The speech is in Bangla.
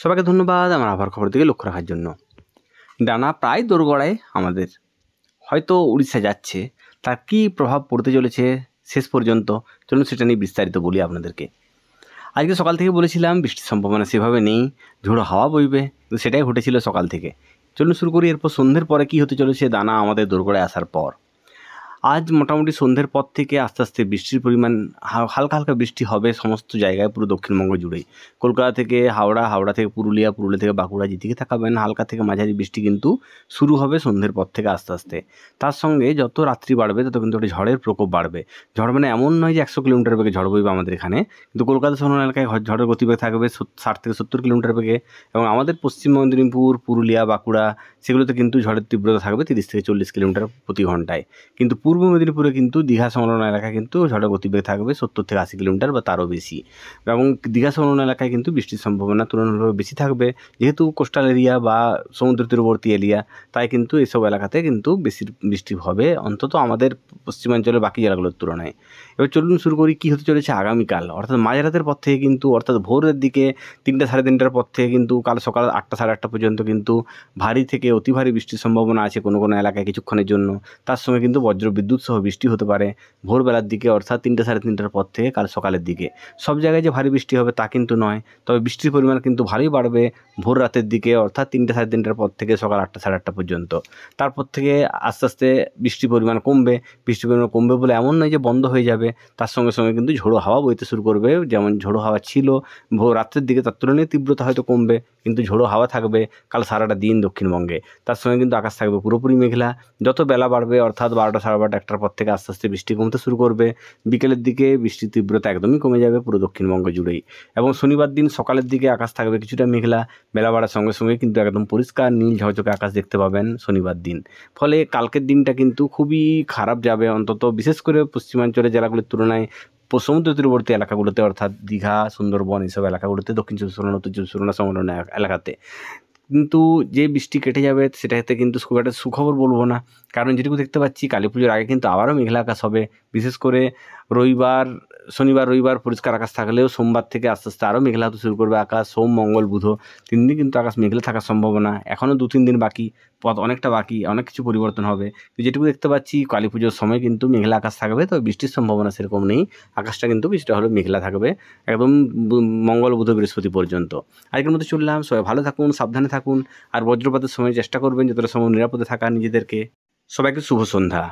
সবাইকে ধন্যবাদ আমার আবার খবর দিকে লক্ষ্য রাখার জন্য ডানা প্রায় দোরগড়ায় আমাদের হয়তো উড়িষ্যা যাচ্ছে তার কী প্রভাব পড়তে চলেছে শেষ পর্যন্ত চলুন সেটা নিয়ে বিস্তারিত বলি আপনাদেরকে আজকে সকাল থেকে বলেছিলাম বৃষ্টির সম্ভাবনা সেভাবে নেই ঝোড়ো হাওয়া বইবে সেটাই ঘটেছিল সকাল থেকে চলুন শুরু করি এরপর সন্ধ্যের পরে কী হতে চলেছে দানা আমাদের দোরগড়ায় আসার পর আজ মোটামুটি সন্ধ্যের পর থেকে আস্তে আস্তে বৃষ্টির পরিমাণ হালকা হালকা বৃষ্টি হবে সমস্ত জায়গায় পুরো দক্ষিণবঙ্গ জুড়েই কলকাতা থেকে হাওড়া হাওড়া থেকে পুরুলিয়া পুরুলিয়া থেকে বাঁকুড়া যেদিকে থাকাবেন হালকা থেকে মাঝারি বৃষ্টি কিন্তু শুরু হবে সন্ধ্যের পর থেকে আস্তে আস্তে তার সঙ্গে যত রাত্রি বাড়বে তত কিন্তু একটা ঝড়ের প্রকোপ বাড়বে ঝড় মানে এমন নয় যে একশো কিলোমিটার বেগে ঝড় বইবে আমাদের এখানে কিন্তু কলকাতা শহর এলাকায় ঝড়ের গতিবেগ থাকবে ষাট থেকে সত্তর কিলোমিটার বেগে এবং আমাদের পশ্চিম মেদিনীপুর পুরুলিয়া বাঁকুড়া সেগুলোতে কিন্তু ঝড়ের তীব্রতা থাকবে তিরিশ থেকে চল্লিশ কিলোমিটার প্রতি ঘন্টায় কিন্তু পূর্ব মেদিনীপুরে কিন্তু দীঘা সংলগ্ন এলাকায় কিন্তু ঝড়ের গতিবেগ থাকবে সত্তর থেকে আশি কিলোমিটার বা তারও বেশি এবং দীঘা সংলগ্ন এলাকায় কিন্তু বৃষ্টির সম্ভাবনা তুলনামূলক বেশি থাকবে যেহেতু কোস্টাল এরিয়া বা সমুদ্র তীরবর্তী এরিয়া তাই কিন্তু এসব এলাকাতে কিন্তু বেশি বৃষ্টি হবে অন্তত আমাদের পশ্চিমাঞ্চলের বাকি জেলাগুলোর তুলনায় এবার চলুন শুরু করি কী হতে চলেছে আগামীকাল অর্থাৎ মাঝরাতের পর থেকে কিন্তু অর্থাৎ ভোরের দিকে তিনটা সাড়ে তিনটার পর থেকে কিন্তু কাল সকাল আটটা সাড়ে আটটা পর্যন্ত কিন্তু ভারী থেকে অতি ভারী বৃষ্টির সম্ভাবনা আছে কোনো কোনো এলাকায় কিছুক্ষণের জন্য তার সঙ্গে কিন্তু বজ্র বিদ্যুৎ সহ বৃষ্টি হতে পারে ভোরবেলার দিকে অর্থাৎ তিনটে সাড়ে তিনটার পর থেকে কাল সকালের দিকে সব জায়গায় যে ভারী বৃষ্টি হবে তা কিন্তু নয় তবে বৃষ্টির পরিমাণ কিন্তু ভারী বাড়বে ভোর রাতের দিকে অর্থাৎ তিনটে সাড়ে তিনটার পর থেকে সকাল আটটা সাড়ে আটটা পর্যন্ত তারপর থেকে আস্তে আস্তে বৃষ্টির পরিমাণ কমবে বৃষ্টির পরিমাণ কমবে বলে এমন নয় যে বন্ধ হয়ে যাবে তার সঙ্গে সঙ্গে কিন্তু ঝোড়ো হাওয়া বইতে শুরু করবে যেমন ঝোড়ো হাওয়া ছিল ভোর রাত্রের দিকে তার তুলনায় তীব্রতা হয়তো কমবে কিন্তু ঝোড়ো হাওয়া থাকবে কাল সারাটা দিন দক্ষিণবঙ্গে তার সঙ্গে কিন্তু আকাশ থাকবে পুরোপুরি মেঘলা যত বেলা বাড়বে অর্থাৎ বারোটা সাড়ে বাট একটার পর থেকে আস্তে আস্তে বৃষ্টি কমতে শুরু করবে বিকেলের দিকে বৃষ্টির তীব্রতা একদমই কমে যাবে পুরো দক্ষিণবঙ্গ জুড়েই এবং শনিবার দিন সকালের দিকে আকাশ থাকবে কিছুটা মেঘলা বেলা বাড়ার সঙ্গে সঙ্গে কিন্তু একদম পরিষ্কার নীল ঝকঝকে আকাশ দেখতে পাবেন শনিবার দিন ফলে কালকের দিনটা কিন্তু খুবই খারাপ যাবে অন্তত বিশেষ করে পশ্চিমাঞ্চলের জেলাগুলির তুলনায় সমুদ্র তীরবর্তী এলাকাগুলোতে অর্থাৎ দীঘা সুন্দরবন এইসব এলাকাগুলোতে দক্ষিণ চব্বিশ পরগনা উত্তর চব্বিশ পরগনা সংলগ্ন এলাকাতে কিন্তু যে বৃষ্টি কেটে যাবে সেটাতে কিন্তু খুব একটা সুখবর বলবো না কারণ যেটুকু দেখতে পাচ্ছি কালী পুজোর আগে কিন্তু আবারও মেঘলা আকাশ হবে বিশেষ করে রবিবার শনিবার রবিবার পরিষ্কার আকাশ থাকলেও সোমবার থেকে আস্তে আস্তে আরও মেঘলা হতে শুরু করবে আকাশ সোম মঙ্গল বুধ তিন দিন কিন্তু আকাশ মেঘলা থাকার সম্ভাবনা এখনও দু তিন দিন বাকি পথ অনেকটা বাকি অনেক কিছু পরিবর্তন হবে যেটুকু দেখতে পাচ্ছি কালী পুজোর সময় কিন্তু মেঘলা আকাশ থাকবে তো বৃষ্টির সম্ভাবনা সেরকম নেই আকাশটা কিন্তু বৃষ্টিটা হলেও মেঘলা থাকবে একদম মঙ্গল বুধ বৃহস্পতি পর্যন্ত আজকের মতো চললাম সবাই ভালো থাকুন সাবধানে থাকুন থাকুন আর বজ্রপাতের সময় চেষ্টা করবেন যতটা সম্ভব নিরাপদে থাকা নিজেদেরকে সবাইকে শুভ সন্ধ্যা